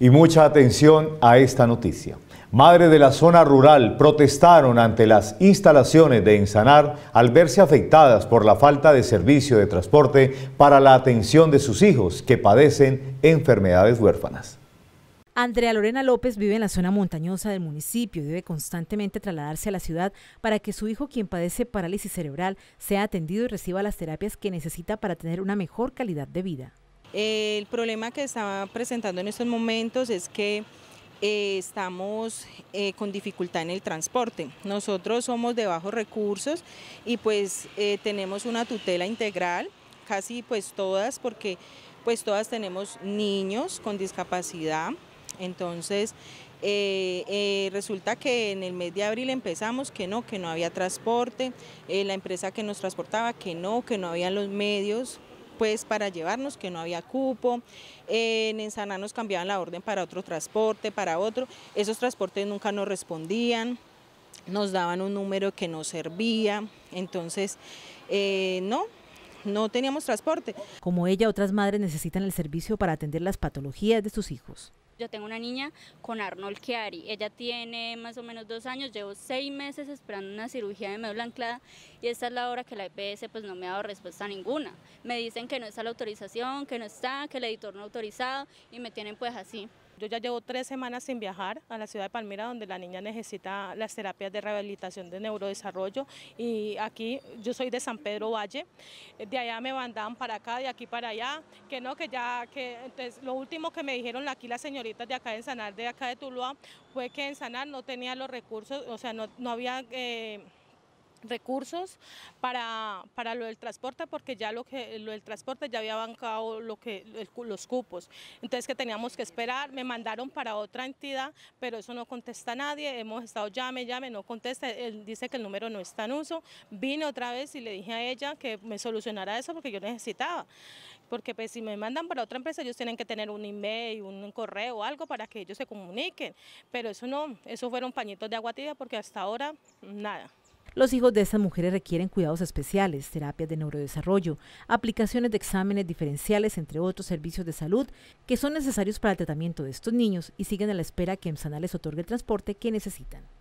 Y mucha atención a esta noticia. Madres de la zona rural protestaron ante las instalaciones de Ensanar al verse afectadas por la falta de servicio de transporte para la atención de sus hijos que padecen enfermedades huérfanas. Andrea Lorena López vive en la zona montañosa del municipio y debe constantemente trasladarse a la ciudad para que su hijo, quien padece parálisis cerebral, sea atendido y reciba las terapias que necesita para tener una mejor calidad de vida. El problema que está presentando en estos momentos es que eh, estamos eh, con dificultad en el transporte. Nosotros somos de bajos recursos y pues eh, tenemos una tutela integral, casi pues todas, porque pues todas tenemos niños con discapacidad. Entonces resulta que en el mes de abril empezamos que no, que no había transporte, la empresa que nos transportaba que no, que no habían los medios pues para llevarnos, que no había cupo, en Ensaná nos cambiaban la orden para otro transporte, para otro, esos transportes nunca nos respondían, nos daban un número que no servía, entonces eh, no, no teníamos transporte. Como ella, otras madres necesitan el servicio para atender las patologías de sus hijos. Yo tengo una niña con Arnold Chiari, ella tiene más o menos dos años, llevo seis meses esperando una cirugía de médula anclada y esta es la hora que la EPS pues no me ha dado respuesta ninguna. Me dicen que no está la autorización, que no está, que el editor no ha autorizado y me tienen pues así. Yo ya llevo tres semanas sin viajar a la ciudad de Palmira, donde la niña necesita las terapias de rehabilitación de neurodesarrollo. Y aquí yo soy de San Pedro Valle, de allá me mandaban para acá, de aquí para allá, que no, que ya, que entonces lo último que me dijeron aquí las señoritas de acá de Ensanar, de acá de Tuluá, fue que Ensanar no tenía los recursos, o sea, no, no había... Eh, recursos para, para, lo del transporte porque ya lo que lo del transporte ya había bancado lo que los cupos entonces que teníamos que esperar me mandaron para otra entidad pero eso no contesta nadie hemos estado llame llame no contesta él dice que el número no está en uso vine otra vez y le dije a ella que me solucionara eso porque yo necesitaba porque pues si me mandan para otra empresa ellos tienen que tener un email un correo algo para que ellos se comuniquen pero eso no eso fueron pañitos de agua tibia porque hasta ahora nada los hijos de estas mujeres requieren cuidados especiales, terapias de neurodesarrollo, aplicaciones de exámenes diferenciales, entre otros servicios de salud que son necesarios para el tratamiento de estos niños y siguen a la espera que EMSANA les otorgue el transporte que necesitan.